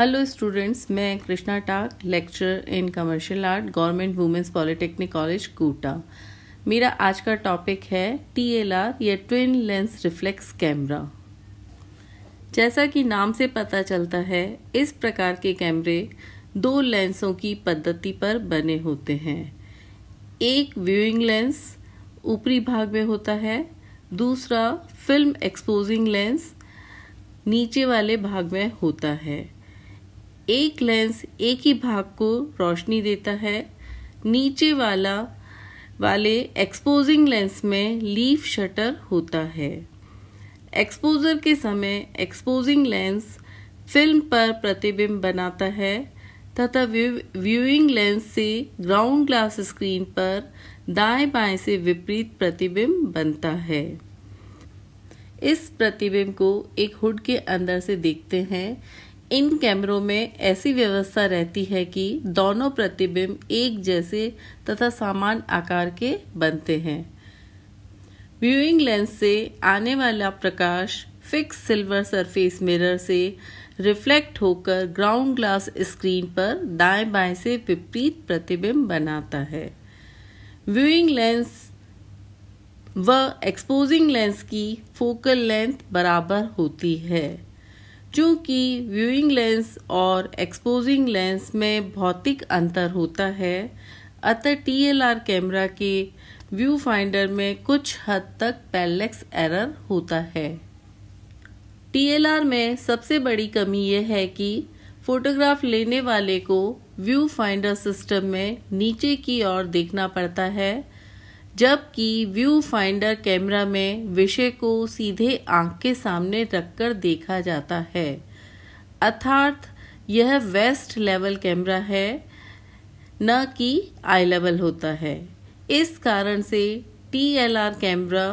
hello students मैं Krishna Tak lecture in commercial art government women's polytechnic college Kota मेरा आज का टॉपिक है टी एल आर या ट्विन लेंस रिफ्लेक्स कैमरा जैसा कि नाम से पता चलता है इस प्रकार के कैमरे दो लेंसों की पद्धति पर बने होते हैं एक व्यूइंग लेंस ऊपरी भाग में होता है दूसरा फिल्म एक्सपोजिंग लेंस नीचे वाले भाग में होता है एक लेंस एक ही भाग को रोशनी देता है नीचे वाला वाले एक्सपोजिंग लेंस में लीफ शटर होता है एक्सपोजर के समय एक्सपोजिंग लेंस फिल्म पर प्रतिबिंब बनाता है तथा व्यूइंग लेंस से ग्राउंड ग्लास स्क्रीन पर दाएं बाएं से विपरीत प्रतिबिंब बनता है इस प्रतिबिंब को एक हुड के अंदर से देखते हैं इन कैमरों में ऐसी व्यवस्था रहती है कि दोनों प्रतिबिंब एक जैसे तथा समान आकार के बनते हैं व्यूइंग लेंस से आने वाला प्रकाश फिक्स सिल्वर सरफेस मिरर से रिफ्लेक्ट होकर ग्राउंड ग्लास स्क्रीन पर दाएं बाएं से विपरीत प्रतिबिंब बनाता है व्यूइंग लेंस व एक्सपोजिंग लेंस की फोकल लेंथ बराबर होती है जो कि व्यूइंग लेंस और एक्सपोजिंग लेंस में भौतिक अंतर होता है अतः टीएलआर कैमरा के व्यू फाइंडर में कुछ हद तक पैलेक्स एरर होता है टीएलआर में सबसे बड़ी कमी यह है कि फोटोग्राफ लेने वाले को व्यू फाइंडर सिस्टम में नीचे की ओर देखना पड़ता है जबकि व्यू फाइंडर कैमरा में विषय को सीधे आंख के सामने रखकर देखा जाता है अर्थात यह वेस्ट लेवल कैमरा है न कि आई लेवल होता है इस कारण से टी एल आर कैमरा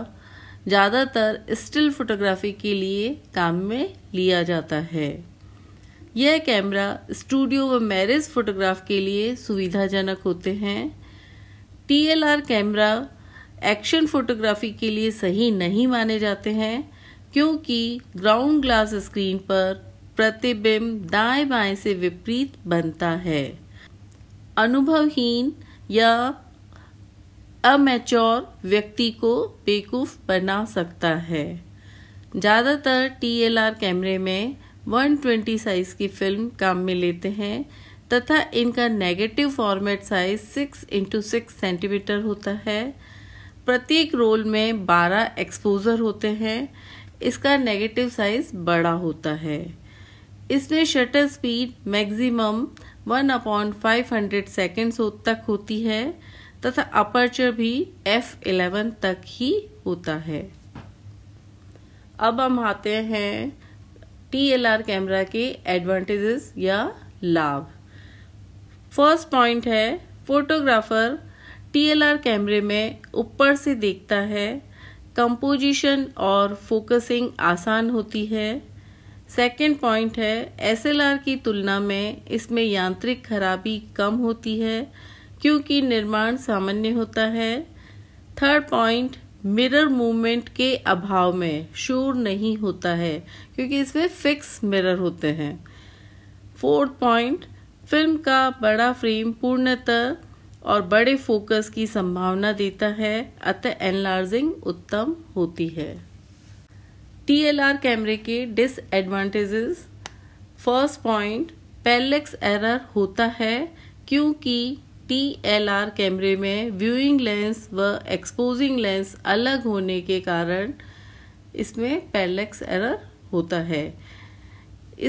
ज़्यादातर स्टिल फोटोग्राफी के लिए काम में लिया जाता है यह कैमरा स्टूडियो व मैरिज फोटोग्राफ के लिए सुविधाजनक होते हैं टीएलआर कैमरा एक्शन फोटोग्राफी के लिए सही नहीं माने जाते हैं क्योंकि ग्राउंड ग्लास स्क्रीन पर प्रतिबिंब दाएं बाएं से विपरीत बनता है अनुभवहीन या अमेच्योर व्यक्ति को बेकूफ बना सकता है ज़्यादातर टीएलआर कैमरे में 120 साइज की फिल्म काम में लेते हैं तथा इनका negative format size six into six centimetre होता है प्रत्येक रोल में बारह एक्सपोजर होते हैं इसका नेगेटिव साइज बड़ा होता है इसमें shutter speed maximum one upon five hundred seconds तक होती है तथा अपर्चर भी एफ एलेवन तक ही होता है अब हम आते हैं टी एल आर कैमरा के एडवांटेजेस या लाभ फर्स्ट पॉइंट है फोटोग्राफर टीएलआर कैमरे में ऊपर से देखता है कंपोजिशन और फोकसिंग आसान होती है सेकेंड पॉइंट है एसएलआर की तुलना में इसमें यांत्रिक खराबी कम होती है क्योंकि निर्माण सामान्य होता है थर्ड पॉइंट मिरर मूवमेंट के अभाव में शोर नहीं होता है क्योंकि इसमें फिक्स मिरर होते हैं फोर्थ पॉइंट फिल्म का बड़ा फ्रेम पूर्णतः और बड़े फोकस की संभावना देता है अतः एनलार्जिंग उत्तम होती है टीएलआर कैमरे के disadvantages first point parallax error होता है क्योंकि टी एल आर कैमरे में व्यूइंग लेंस व एक्सपोजिंग लेंस अलग होने के कारण इसमें पैलेक्स एरर होता है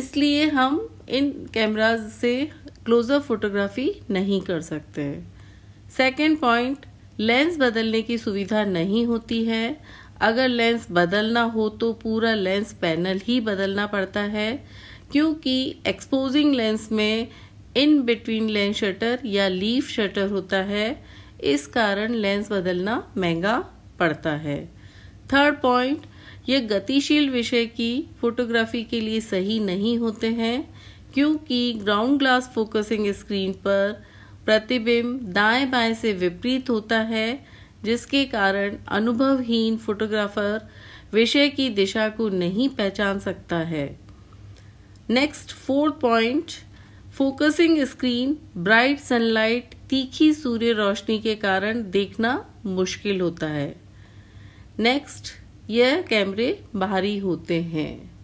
इसलिए हम इन कैमराज से क्लोजअप फोटोग्राफी नहीं कर सकते सेकेंड पॉइंट लेंस बदलने की सुविधा नहीं होती है अगर लेंस बदलना हो तो पूरा लेंस पैनल ही बदलना पड़ता है क्योंकि एक्सपोजिंग लेंस में इन बिटवीन लेंस शटर या लीफ शटर होता है इस कारण लेंस बदलना महंगा पड़ता है थर्ड पॉइंट ये गतिशील विषय की फोटोग्राफी के लिए सही नहीं होते हैं क्योंकि ग्राउंड ग्लास फोकसिंग स्क्रीन पर प्रतिबिंब दाएं बाएं से विपरीत होता है जिसके कारण अनुभवहीन फोटोग्राफर विषय की दिशा को नहीं पहचान सकता है next fourth point focusing screen bright sunlight तीखी सूर्य रोशनी के कारण देखना मुश्किल होता है नेक्स्ट यह कैमरे भारी होते हैं